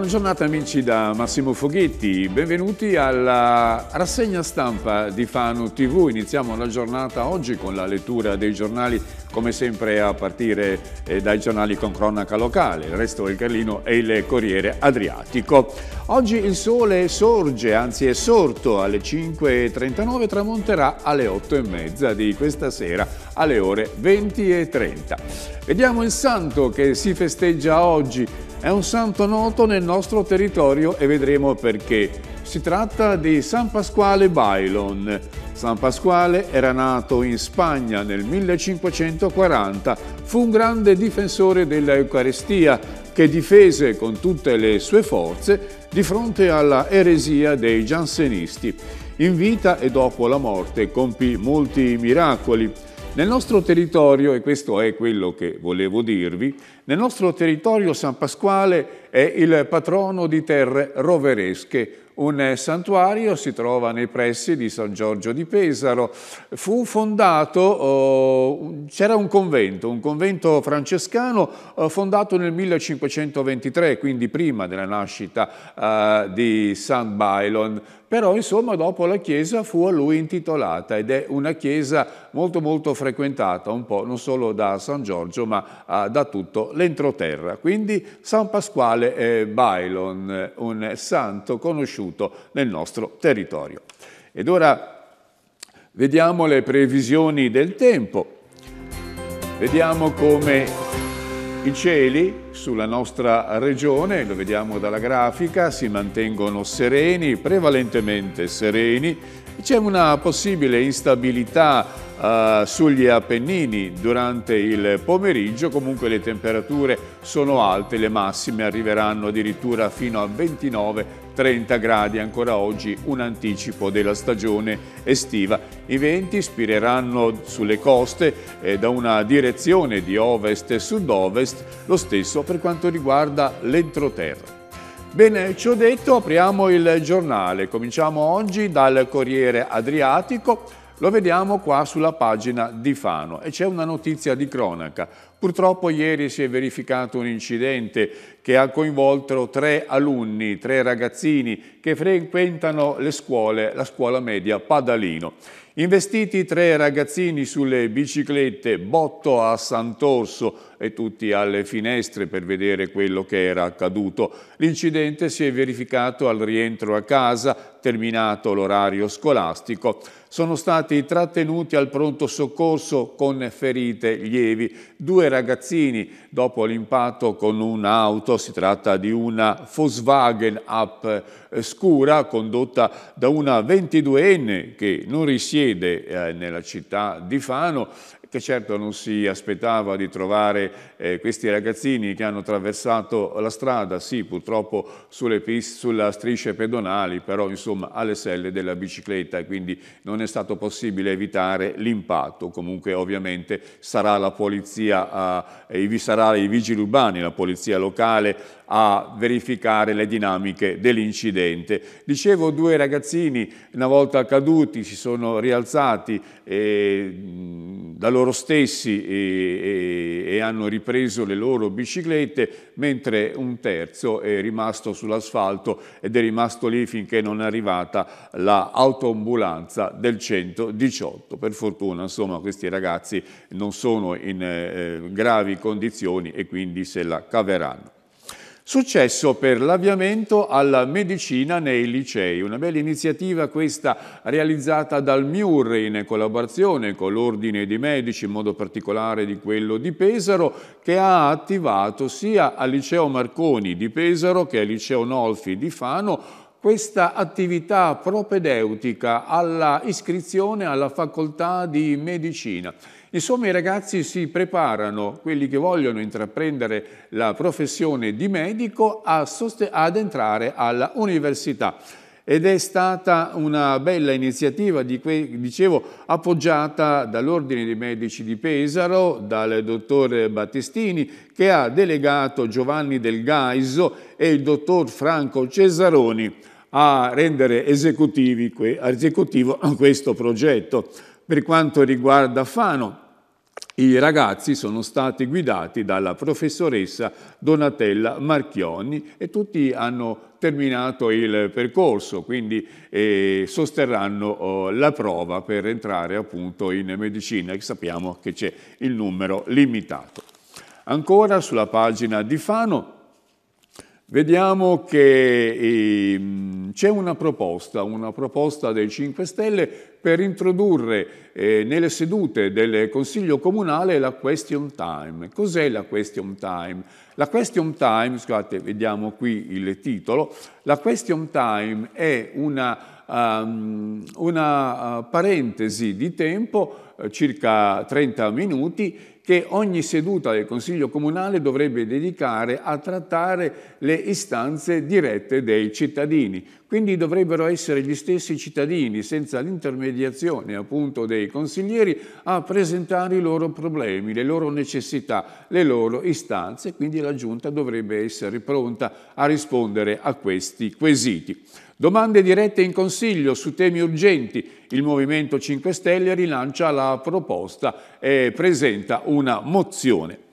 Buona giornata amici da Massimo Foghetti, benvenuti alla rassegna stampa di Fano TV. Iniziamo la giornata oggi con la lettura dei giornali come sempre a partire eh, dai giornali con cronaca locale, il resto del Carlino e il Corriere Adriatico. Oggi il sole sorge, anzi è sorto alle 5.39 tramonterà alle 8.30 di questa sera alle ore 20.30. Vediamo il santo che si festeggia oggi. È un santo noto nel nostro territorio e vedremo perché. Si tratta di San Pasquale Bailon. San Pasquale era nato in Spagna nel 1540, fu un grande difensore dell'Eucarestia che difese con tutte le sue forze di fronte alla eresia dei giansenisti. In vita e dopo la morte compì molti miracoli. Nel nostro territorio, e questo è quello che volevo dirvi, nel nostro territorio San Pasquale è il patrono di terre roveresche, un santuario si trova nei pressi di San Giorgio di Pesaro. Fu fondato, oh, c'era un convento, un convento francescano oh, fondato nel 1523, quindi prima della nascita ah, di San Bailon però insomma dopo la chiesa fu a lui intitolata ed è una chiesa molto molto frequentata, un po' non solo da San Giorgio ma ah, da tutto l'entroterra. Quindi San Pasquale è Bailon, un santo conosciuto nel nostro territorio. Ed ora vediamo le previsioni del tempo. Vediamo come i cieli sulla nostra regione, lo vediamo dalla grafica, si mantengono sereni, prevalentemente sereni. C'è una possibile instabilità eh, sugli Appennini durante il pomeriggio, comunque le temperature sono alte, le massime arriveranno addirittura fino a 29 30 gradi, ancora oggi un anticipo della stagione estiva. I venti ispireranno sulle coste eh, da una direzione di ovest e sud-ovest, lo stesso per quanto riguarda l'entroterra. Bene, ciò detto, apriamo il giornale. Cominciamo oggi dal Corriere Adriatico. Lo vediamo qua sulla pagina di Fano e c'è una notizia di cronaca. Purtroppo ieri si è verificato un incidente che ha coinvolto tre alunni, tre ragazzini che frequentano le scuole, la scuola media Padalino. Investiti tre ragazzini sulle biciclette, botto a Sant'Orso e tutti alle finestre per vedere quello che era accaduto. L'incidente si è verificato al rientro a casa, terminato l'orario scolastico. Sono stati trattenuti al pronto soccorso con ferite lievi. Due ragazzini dopo l'impatto con un'auto, si tratta di una Volkswagen Up eh, scura condotta da una 22enne che non risiede eh, nella città di Fano che certo non si aspettava di trovare eh, questi ragazzini che hanno attraversato la strada, sì purtroppo sulle piste, sulla strisce pedonali, però insomma alle selle della bicicletta e quindi non è stato possibile evitare l'impatto. Comunque ovviamente sarà la polizia, eh, vi sarà i vigili urbani, la polizia locale a verificare le dinamiche dell'incidente. Dicevo, due ragazzini una volta caduti si sono rialzati eh, da loro stessi e, e, e, hanno ripreso le loro biciclette, mentre un terzo è rimasto sull'asfalto ed è rimasto lì finché non è arrivata l'autoambulanza la del 118. Per fortuna, insomma, questi ragazzi non sono in eh, gravi condizioni e quindi se la caveranno. Successo per l'avviamento alla medicina nei licei, una bella iniziativa questa realizzata dal MIUR in collaborazione con l'Ordine dei Medici, in modo particolare di quello di Pesaro, che ha attivato sia al Liceo Marconi di Pesaro che al Liceo Nolfi di Fano questa attività propedeutica alla iscrizione alla facoltà di medicina. Insomma i ragazzi si preparano, quelli che vogliono intraprendere la professione di medico, ad entrare alla università ed è stata una bella iniziativa, dicevo, appoggiata dall'Ordine dei Medici di Pesaro, dal dottor Battistini, che ha delegato Giovanni Del Gaiso e il dottor Franco Cesaroni a rendere esecutivo questo progetto. Per quanto riguarda Fano, i ragazzi sono stati guidati dalla professoressa Donatella Marchionni e tutti hanno terminato il percorso, quindi eh, sosterranno oh, la prova per entrare appunto in medicina, che sappiamo che c'è il numero limitato. Ancora sulla pagina di Fano, Vediamo che eh, c'è una proposta, una proposta dei 5 Stelle per introdurre eh, nelle sedute del Consiglio Comunale la question time. Cos'è la question time? La question time, scusate, vediamo qui il titolo, la question time è una, um, una uh, parentesi di tempo eh, circa 30 minuti che ogni seduta del Consiglio Comunale dovrebbe dedicare a trattare le istanze dirette dei cittadini. Quindi dovrebbero essere gli stessi cittadini, senza l'intermediazione appunto dei consiglieri, a presentare i loro problemi, le loro necessità, le loro istanze. Quindi la Giunta dovrebbe essere pronta a rispondere a questi quesiti. Domande dirette in Consiglio su temi urgenti. Il Movimento 5 Stelle rilancia la proposta eh, presenta una mozione.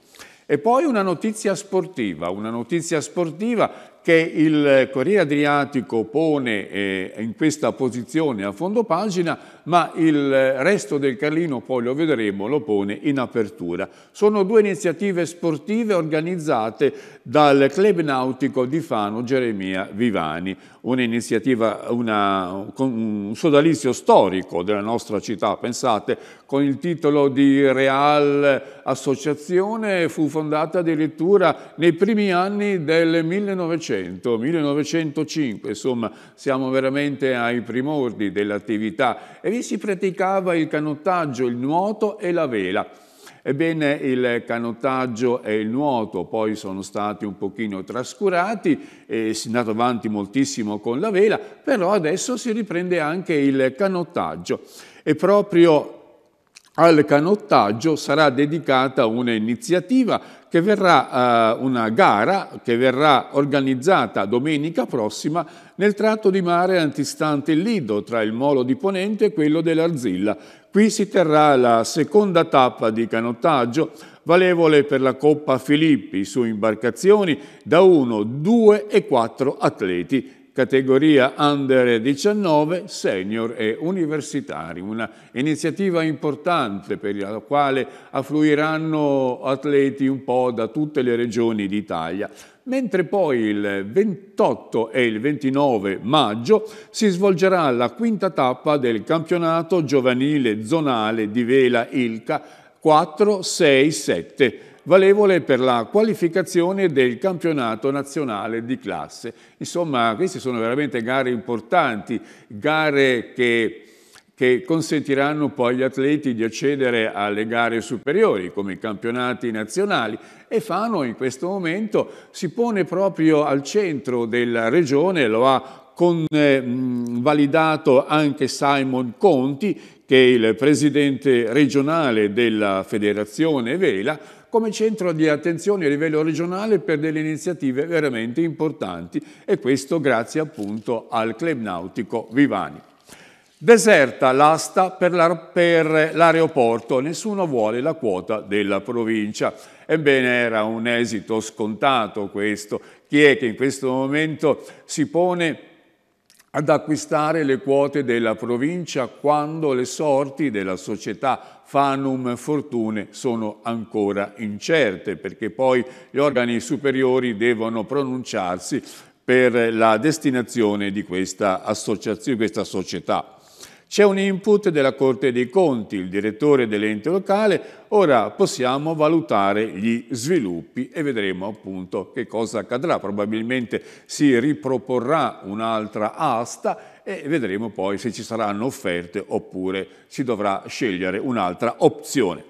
E poi una notizia sportiva, una notizia sportiva che il Corriere Adriatico pone eh, in questa posizione a fondo pagina, ma il resto del Carlino, poi lo vedremo, lo pone in apertura. Sono due iniziative sportive organizzate dal Club Nautico di Fano Geremia Vivani, un'iniziativa, un sodalizio storico della nostra città, pensate, con il titolo di Real Associazione, fu fondata addirittura nei primi anni del 1900 1900, 1905, insomma siamo veramente ai primordi dell'attività e vi si praticava il canottaggio, il nuoto e la vela. Ebbene, il canottaggio e il nuoto poi sono stati un pochino trascurati e si è andato avanti moltissimo con la vela, però adesso si riprende anche il canottaggio. E proprio al canottaggio sarà dedicata un'iniziativa che verrà eh, una gara che verrà organizzata domenica prossima nel tratto di mare antistante il Lido tra il Molo di Ponente e quello dell'Arzilla. Qui si terrà la seconda tappa di canottaggio valevole per la Coppa Filippi su imbarcazioni da 1, 2 e 4 atleti categoria under 19, senior e universitari, un'iniziativa importante per la quale affluiranno atleti un po' da tutte le regioni d'Italia. Mentre poi il 28 e il 29 maggio si svolgerà la quinta tappa del campionato giovanile zonale di vela Ilca 467 valevole per la qualificazione del campionato nazionale di classe. Insomma, queste sono veramente gare importanti, gare che che consentiranno poi agli atleti di accedere alle gare superiori come i campionati nazionali e Fano in questo momento si pone proprio al centro della regione, lo ha convalidato eh, anche Simon Conti che è il presidente regionale della federazione Vela come centro di attenzione a livello regionale per delle iniziative veramente importanti e questo grazie appunto al club nautico Vivani. Deserta l'asta per, l'aeroporto, nessuno vuole la quota della provincia. Ebbene era un esito scontato questo, chi è che in questo momento si pone ad acquistare le quote della provincia quando le sorti della società Fanum Fortune sono ancora incerte, perché poi gli organi superiori devono pronunciarsi per la destinazione di questa, di questa società. C'è un input della Corte dei Conti, il direttore dell'ente locale, ora possiamo valutare gli sviluppi e vedremo appunto che cosa accadrà. Probabilmente si riproporrà un'altra asta e vedremo poi se ci saranno offerte oppure si dovrà scegliere un'altra opzione.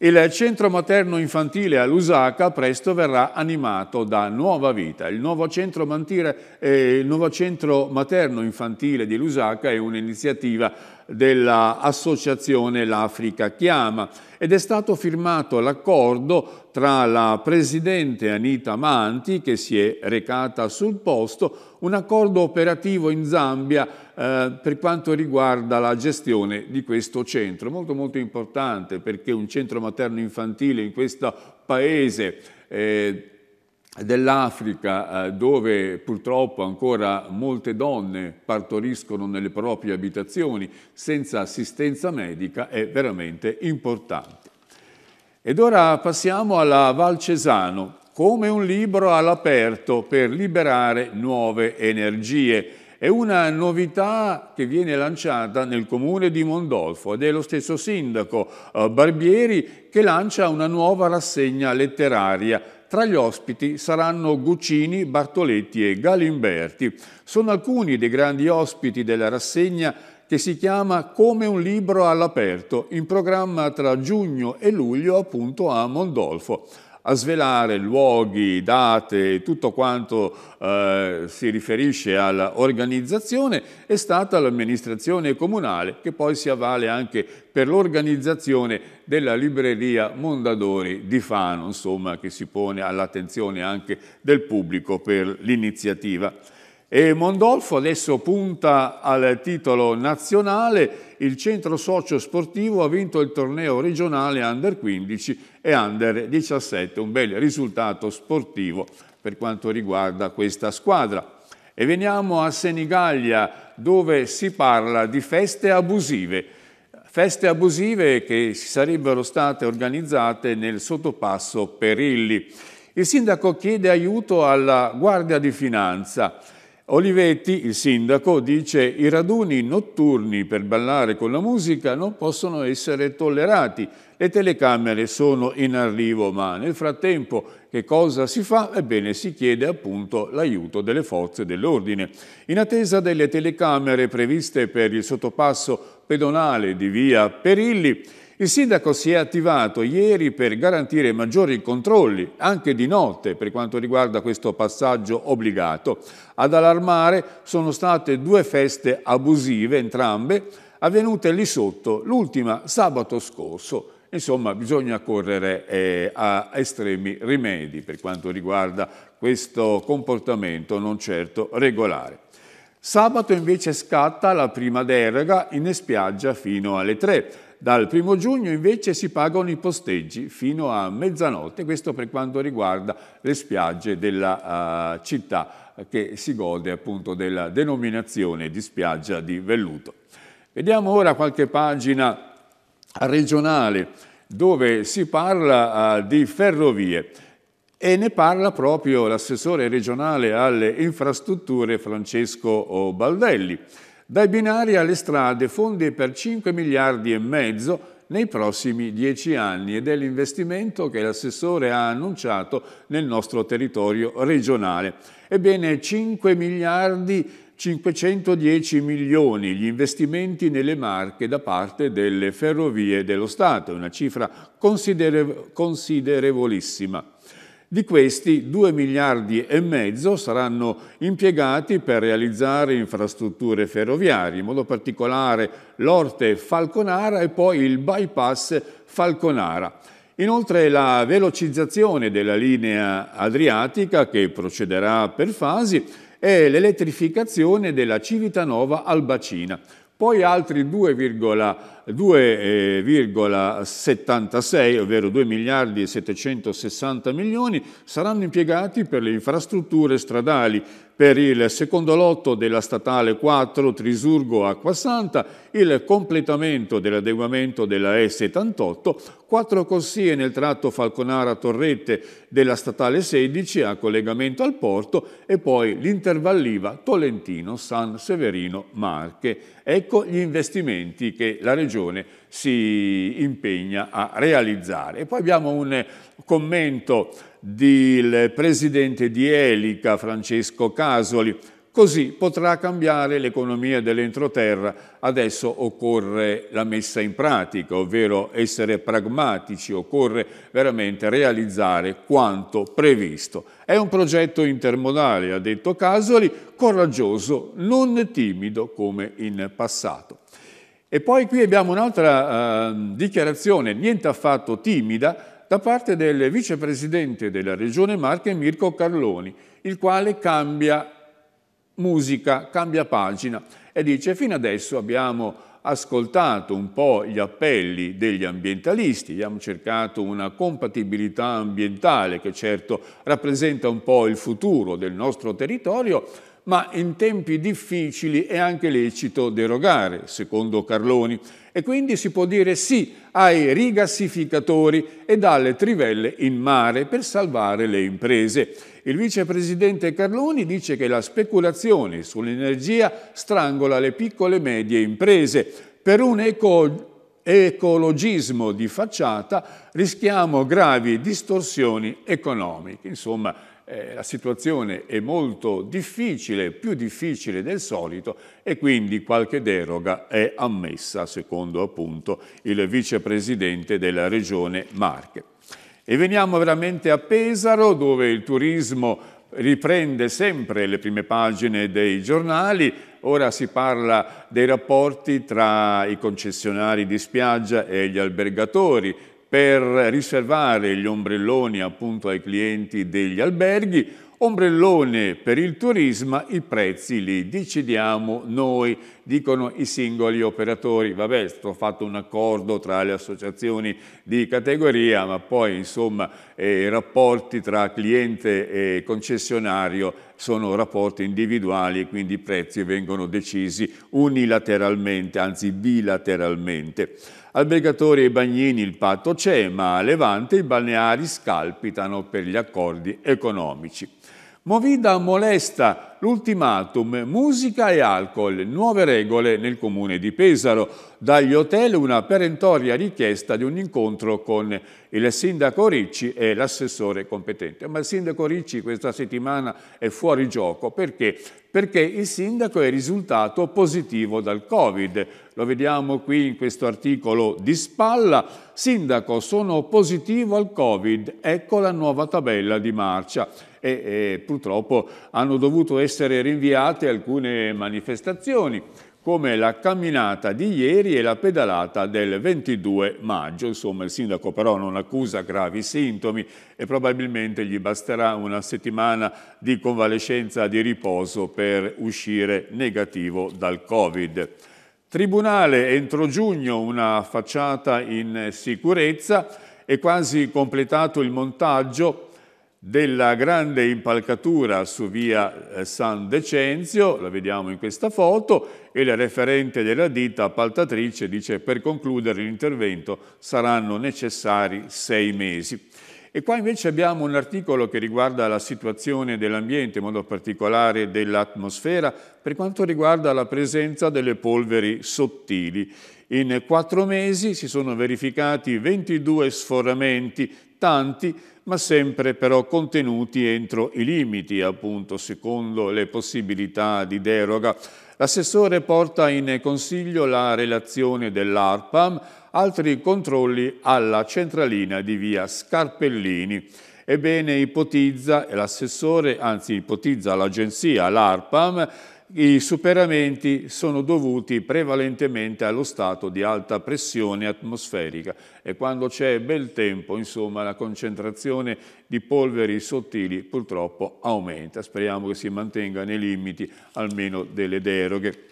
Il centro materno infantile a Lusaka presto verrà animato da nuova vita. Il nuovo centro, mantire, eh, il nuovo centro materno infantile di Lusaka è un'iniziativa dell'associazione L'Africa Chiama ed è stato firmato l'accordo tra la presidente Anita Manti, che si è recata sul posto, un accordo operativo in Zambia eh, per quanto riguarda la gestione di questo centro. Molto molto importante perché un centro materno infantile in questo paese eh, dell'Africa eh, dove purtroppo ancora molte donne partoriscono nelle proprie abitazioni senza assistenza medica è veramente importante. Ed ora passiamo alla Val Cesano, come un libro all'aperto per liberare nuove energie. È una novità che viene lanciata nel comune di Mondolfo ed è lo stesso sindaco eh, Barbieri che lancia una nuova rassegna letteraria tra gli ospiti saranno Guccini, Bartoletti e Galimberti. Sono alcuni dei grandi ospiti della rassegna che si chiama Come un libro all'aperto, in programma tra giugno e luglio appunto a Mondolfo a svelare luoghi, date, tutto quanto eh, si riferisce all'organizzazione è stata l'amministrazione comunale che poi si avvale anche per l'organizzazione della libreria Mondadori di Fano, insomma, che si pone all'attenzione anche del pubblico per l'iniziativa. E Mondolfo adesso punta al titolo nazionale, il centro socio sportivo ha vinto il torneo regionale Under 15 e under 17, un bel risultato sportivo per quanto riguarda questa squadra. E veniamo a Senigallia dove si parla di feste abusive, feste abusive che si sarebbero state organizzate nel sottopasso Perilli. Il sindaco chiede aiuto alla Guardia di Finanza Olivetti, il sindaco, dice i raduni notturni per ballare con la musica non possono essere tollerati, le telecamere sono in arrivo, ma nel frattempo che cosa si fa? Ebbene si chiede appunto l'aiuto delle forze dell'ordine. In attesa delle telecamere previste per il sottopasso pedonale di via Perilli, il sindaco si è attivato ieri per garantire maggiori controlli, anche di notte, per quanto riguarda questo passaggio obbligato. Ad allarmare sono state due feste abusive, entrambe, avvenute lì sotto, l'ultima sabato scorso. Insomma, bisogna correre eh, a estremi rimedi per quanto riguarda questo comportamento non certo regolare. Sabato invece scatta la prima deroga in spiaggia fino alle 3. Dal primo giugno invece si pagano i posteggi fino a mezzanotte, questo per quanto riguarda le spiagge della uh, città che si gode appunto della denominazione di spiaggia di velluto. Vediamo ora qualche pagina regionale dove si parla uh, di ferrovie e ne parla proprio l'assessore regionale alle infrastrutture Francesco Baldelli dai binari alle strade fondi per 5 miliardi e mezzo nei prossimi dieci anni ed è l'investimento che l'assessore ha annunciato nel nostro territorio regionale. Ebbene 5 miliardi 510 milioni gli investimenti nelle marche da parte delle ferrovie dello Stato, una cifra considere considerevolissima. Di questi 2 miliardi e mezzo saranno impiegati per realizzare infrastrutture ferroviarie, in modo particolare l'Orte-Falconara e poi il bypass Falconara. Inoltre la velocizzazione della linea adriatica, che procederà per fasi, e l'elettrificazione della Civitanova Albacina. Poi altri 2,8 2,76, eh, ovvero 2 miliardi e 760 milioni, saranno impiegati per le infrastrutture stradali, per il secondo lotto della statale 4 Trisurgo Acquasanta, il completamento dell'adeguamento della E78, quattro corsie nel tratto Falconara-Torrette della statale 16 a collegamento al porto e poi l'intervalliva Tolentino-San Severino-Marche. Ecco gli investimenti che la Regione Regione si impegna a realizzare. E poi abbiamo un commento del presidente di Elica, Francesco Casoli, Così potrà cambiare l'economia dell'entroterra. Adesso occorre la messa in pratica, ovvero essere pragmatici, occorre veramente realizzare quanto previsto. È un progetto intermodale, ha detto Casoli, coraggioso, non timido come in passato. E poi qui abbiamo un'altra eh, dichiarazione, niente affatto timida, da parte del vicepresidente della Regione Marche, Mirko Carloni, il quale cambia musica, cambia pagina e dice fino adesso abbiamo ascoltato un po' gli appelli degli ambientalisti, abbiamo cercato una compatibilità ambientale che certo rappresenta un po' il futuro del nostro territorio ma in tempi difficili è anche lecito derogare, secondo Carloni, e quindi si può dire sì ai rigassificatori e alle trivelle in mare per salvare le imprese. Il vicepresidente Carloni dice che la speculazione sull'energia strangola le piccole e medie imprese. Per un eco ecologismo di facciata rischiamo gravi distorsioni economiche. Insomma, eh, la situazione è molto difficile, più difficile del solito e quindi qualche deroga è ammessa, secondo appunto il vicepresidente della regione Marche. E veniamo veramente a Pesaro, dove il turismo riprende sempre le prime pagine dei giornali, ora si parla dei rapporti tra i concessionari di spiaggia e gli albergatori, per riservare gli ombrelloni appunto ai clienti degli alberghi, ombrellone per il turismo, i prezzi li decidiamo noi, dicono i singoli operatori. Vabbè, sto fatto un accordo tra le associazioni di categoria, ma poi insomma eh, i rapporti tra cliente e concessionario sono rapporti individuali e quindi i prezzi vengono decisi unilateralmente, anzi bilateralmente. Albergatori e bagnini il patto c'è, ma a Levante i balneari scalpitano per gli accordi economici. Movida molesta l'ultimatum musica e alcol, nuove regole nel comune di Pesaro. Dagli hotel una perentoria richiesta di un incontro con il sindaco Ricci e l'assessore competente. Ma il sindaco Ricci questa settimana è fuori gioco perché? Perché il sindaco è risultato positivo dal Covid. Lo vediamo qui in questo articolo di spalla. Sindaco, sono positivo al Covid, ecco la nuova tabella di marcia. E, e purtroppo hanno dovuto essere essere rinviate alcune manifestazioni come la camminata di ieri e la pedalata del 22 maggio. Insomma, il sindaco però non accusa gravi sintomi e probabilmente gli basterà una settimana di convalescenza di riposo per uscire negativo dal Covid. Tribunale entro giugno una facciata in sicurezza è quasi completato il montaggio della grande impalcatura su via eh, San Decenzio, la vediamo in questa foto, e la referente della ditta appaltatrice dice per concludere l'intervento saranno necessari sei mesi. E qua invece abbiamo un articolo che riguarda la situazione dell'ambiente, in modo particolare dell'atmosfera, per quanto riguarda la presenza delle polveri sottili. In quattro mesi si sono verificati 22 sforamenti, tanti ma sempre però contenuti entro i limiti, appunto, secondo le possibilità di deroga. L'assessore porta in consiglio la relazione dell'ARPAM, altri controlli alla centralina di via Scarpellini. Ebbene, ipotizza l'assessore, anzi ipotizza l'agenzia, l'ARPAM, i superamenti sono dovuti prevalentemente allo stato di alta pressione atmosferica e quando c'è bel tempo, insomma, la concentrazione di polveri sottili purtroppo aumenta. Speriamo che si mantenga nei limiti almeno delle deroghe.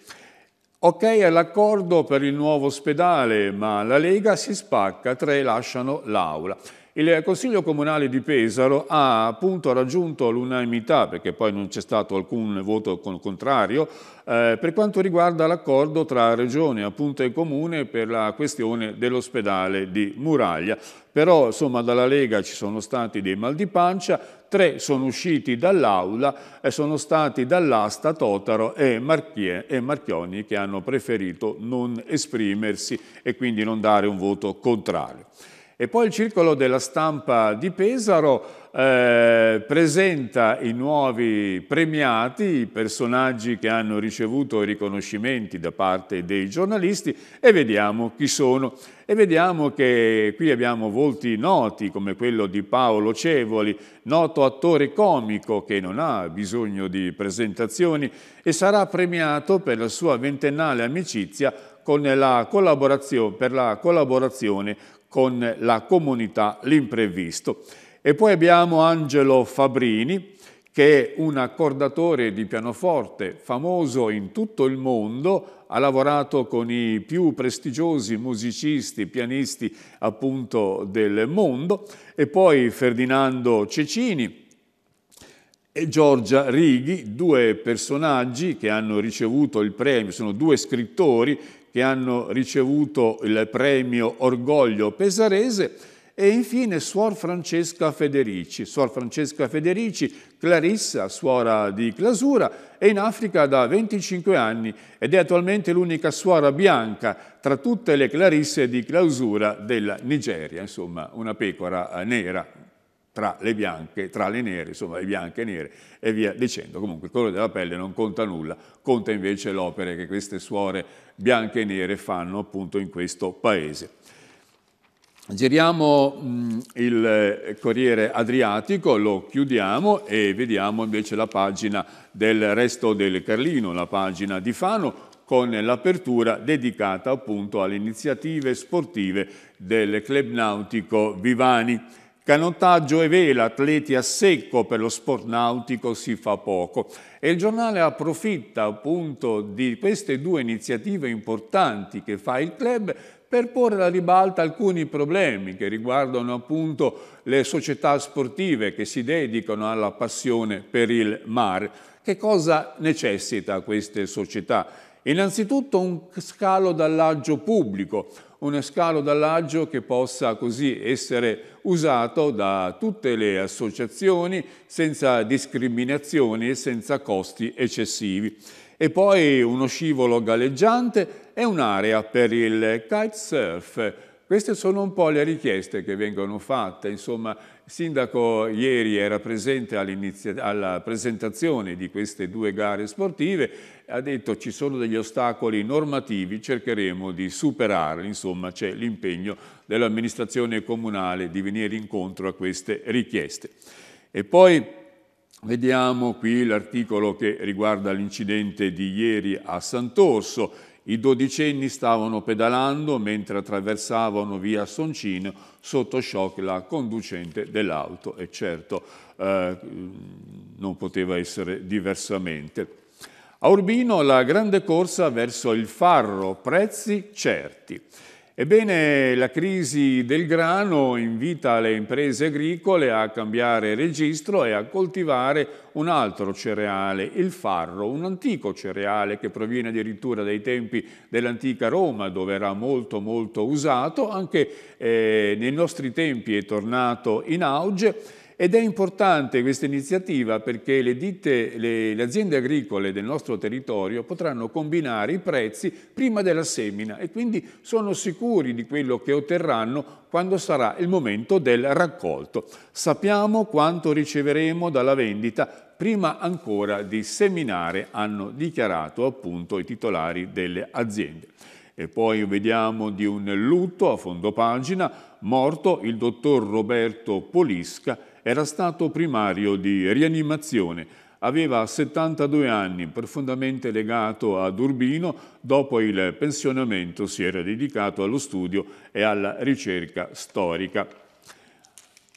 Ok all'accordo per il nuovo ospedale, ma la Lega si spacca, tre lasciano l'aula. Il Consiglio Comunale di Pesaro ha appunto raggiunto l'unanimità, perché poi non c'è stato alcun voto contrario, eh, per quanto riguarda l'accordo tra Regione appunto, e Comune per la questione dell'ospedale di Muraglia. Però insomma dalla Lega ci sono stati dei mal di pancia, tre sono usciti dall'aula e eh, sono stati dall'asta Totaro e, Marchie, e Marchioni che hanno preferito non esprimersi e quindi non dare un voto contrario. E poi il circolo della stampa di Pesaro eh, presenta i nuovi premiati, i personaggi che hanno ricevuto i riconoscimenti da parte dei giornalisti e vediamo chi sono. E vediamo che qui abbiamo volti noti come quello di Paolo Cevoli, noto attore comico che non ha bisogno di presentazioni e sarà premiato per la sua ventennale amicizia con la per la collaborazione con la comunità l'imprevisto. E poi abbiamo Angelo Fabrini, che è un accordatore di pianoforte famoso in tutto il mondo, ha lavorato con i più prestigiosi musicisti, pianisti appunto del mondo, e poi Ferdinando Cecini e Giorgia Righi, due personaggi che hanno ricevuto il premio, sono due scrittori che hanno ricevuto il premio Orgoglio Pesarese e infine Suor Francesca Federici, Suor Francesca Federici, Clarissa, suora di clausura, è in Africa da 25 anni ed è attualmente l'unica suora bianca tra tutte le Clarisse di Clausura della Nigeria, insomma una pecora eh, nera, tra le bianche, tra le nere, insomma le bianche e nere e via dicendo. Comunque il colore della pelle non conta nulla, conta invece l'opera che queste suore bianche e nere fanno appunto in questo paese. Giriamo mh, il eh, Corriere Adriatico, lo chiudiamo e vediamo invece la pagina del resto del Carlino, la pagina di Fano, con l'apertura dedicata appunto alle iniziative sportive del Club Nautico Vivani. Canottaggio e vela, atleti a secco per lo sport nautico si fa poco. E il giornale approfitta appunto di queste due iniziative importanti che fa il club per porre alla ribalta alcuni problemi che riguardano appunto le società sportive che si dedicano alla passione per il mare. Che cosa necessita queste società? Innanzitutto un scalo dall'aggio pubblico, un scalo d'allaggio che possa così essere usato da tutte le associazioni senza discriminazioni e senza costi eccessivi. E poi uno scivolo galleggiante e un'area per il kitesurf. Queste sono un po' le richieste che vengono fatte, insomma il sindaco ieri era presente alla presentazione di queste due gare sportive ha detto ci sono degli ostacoli normativi, cercheremo di superarli, insomma c'è l'impegno dell'amministrazione comunale di venire incontro a queste richieste. E poi vediamo qui l'articolo che riguarda l'incidente di ieri a Sant'Orso, i dodicenni stavano pedalando mentre attraversavano via Soncino sotto shock la conducente dell'auto e certo eh, non poteva essere diversamente. A Urbino la grande corsa verso il farro, prezzi certi. Ebbene, la crisi del grano invita le imprese agricole a cambiare registro e a coltivare un altro cereale, il farro, un antico cereale che proviene addirittura dai tempi dell'antica Roma, dove era molto molto usato, anche eh, nei nostri tempi è tornato in auge ed è importante questa iniziativa perché le, ditte, le, le aziende agricole del nostro territorio potranno combinare i prezzi prima della semina e quindi sono sicuri di quello che otterranno quando sarà il momento del raccolto. Sappiamo quanto riceveremo dalla vendita prima ancora di seminare, hanno dichiarato appunto i titolari delle aziende. E poi vediamo di un lutto a fondo pagina, morto il dottor Roberto Polisca, era stato primario di rianimazione, aveva 72 anni, profondamente legato ad Urbino, dopo il pensionamento si era dedicato allo studio e alla ricerca storica.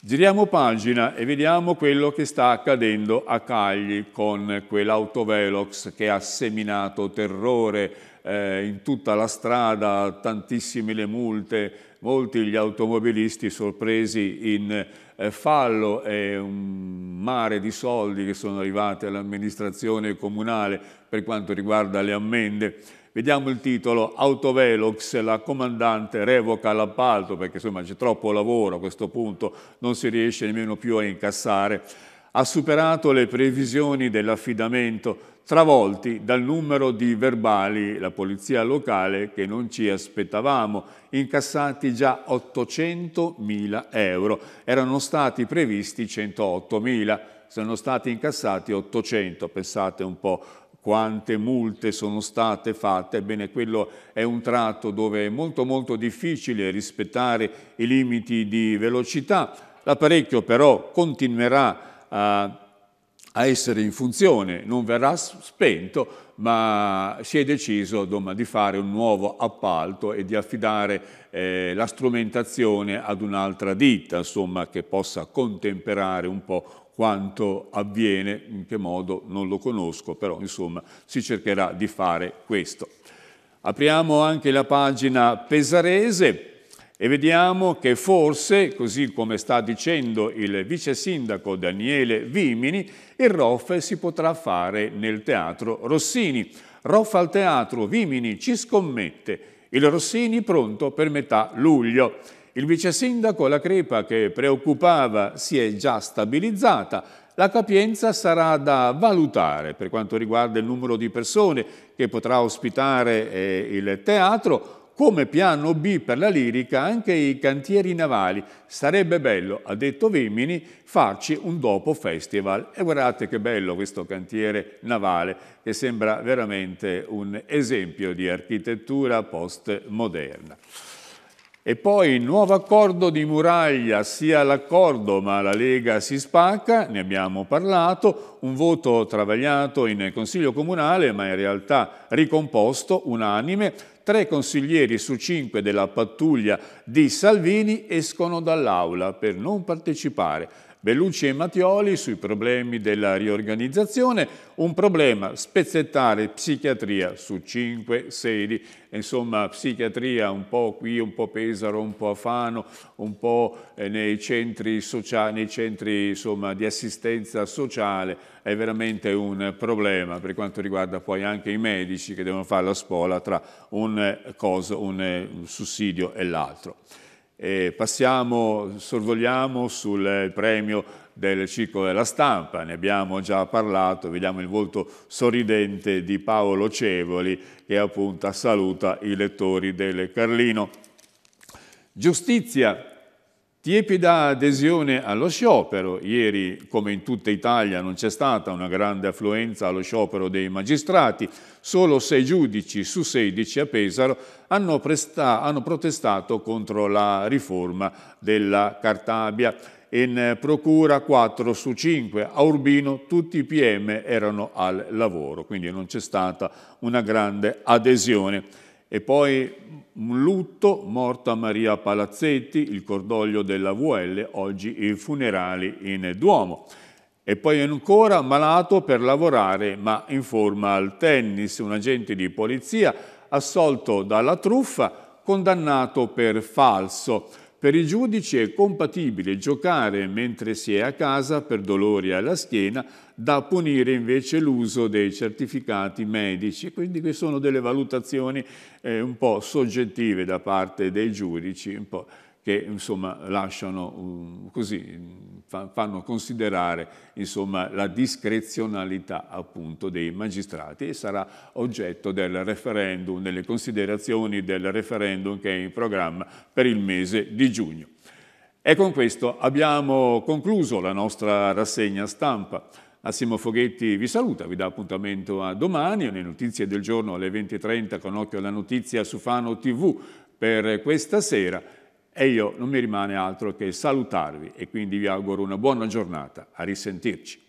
Giriamo pagina e vediamo quello che sta accadendo a Cagli con quell'autovelox che ha seminato terrore, eh, in tutta la strada, tantissime le multe, molti gli automobilisti sorpresi in eh, fallo e un mare di soldi che sono arrivati all'amministrazione comunale per quanto riguarda le ammende. Vediamo il titolo, Autovelox, la comandante revoca l'appalto, perché insomma c'è troppo lavoro a questo punto, non si riesce nemmeno più a incassare ha superato le previsioni dell'affidamento, travolti dal numero di verbali la polizia locale che non ci aspettavamo, incassati già 800.000 euro. Erano stati previsti 108.000, sono stati incassati 800, pensate un po' quante multe sono state fatte, ebbene quello è un tratto dove è molto molto difficile rispettare i limiti di velocità, l'apparecchio però continuerà a a, essere in funzione, non verrà spento, ma si è deciso insomma, di fare un nuovo appalto e di affidare eh, la strumentazione ad un'altra ditta, insomma, che possa contemperare un po' quanto avviene, in che modo non lo conosco, però insomma si cercherà di fare questo. Apriamo anche la pagina pesarese, e vediamo che forse, così come sta dicendo il vice sindaco Daniele Vimini, il ROF si potrà fare nel teatro Rossini. ROF al teatro, Vimini ci scommette. Il Rossini pronto per metà luglio. Il vice sindaco La Crepa che preoccupava si è già stabilizzata. La capienza sarà da valutare per quanto riguarda il numero di persone che potrà ospitare eh, il teatro come piano B per la lirica anche i cantieri navali. Sarebbe bello, ha detto Vimini, farci un dopo festival. E guardate che bello questo cantiere navale, che sembra veramente un esempio di architettura postmoderna. E poi nuovo accordo di muraglia, sia l'accordo ma la Lega si spacca, ne abbiamo parlato, un voto travagliato in Consiglio Comunale ma in realtà ricomposto, unanime, tre consiglieri su cinque della pattuglia di Salvini escono dall'aula per non partecipare Bellucci e Mattioli sui problemi della riorganizzazione, un problema spezzettare psichiatria su cinque sedi, insomma psichiatria un po' qui, un po' Pesaro, un po' Afano, un po' eh, nei centri, sociali, nei centri insomma, di assistenza sociale, è veramente un problema per quanto riguarda poi anche i medici che devono fare la spola tra un, eh, cosa, un, eh, un sussidio e l'altro. E passiamo, sorvoliamo sul premio del circolo della stampa, ne abbiamo già parlato, vediamo il volto sorridente di Paolo Cevoli che appunto saluta i lettori del Carlino. Giustizia Tiepida adesione allo sciopero, ieri come in tutta Italia non c'è stata una grande affluenza allo sciopero dei magistrati, solo sei giudici su 16 a Pesaro hanno, hanno protestato contro la riforma della Cartabia. In procura 4 su 5, a Urbino tutti i PM erano al lavoro, quindi non c'è stata una grande adesione e poi un lutto, morta Maria Palazzetti, il cordoglio della VL, oggi i funerali in Duomo. E poi ancora malato per lavorare ma in forma al tennis, un agente di polizia assolto dalla truffa, condannato per falso. Per i giudici è compatibile giocare mentre si è a casa per dolori alla schiena, da punire invece l'uso dei certificati medici. Quindi queste sono delle valutazioni eh, un po' soggettive da parte dei giudici, un po' che insomma, lasciano mm, così, mm, fanno considerare insomma, la discrezionalità appunto dei magistrati e sarà oggetto del referendum, delle considerazioni del referendum che è in programma per il mese di giugno. E con questo abbiamo concluso la nostra rassegna stampa. Massimo Foghetti vi saluta, vi dà appuntamento a domani, le notizie del giorno alle 20.30 con occhio alla notizia su Fano TV per questa sera e io non mi rimane altro che salutarvi e quindi vi auguro una buona giornata. A risentirci.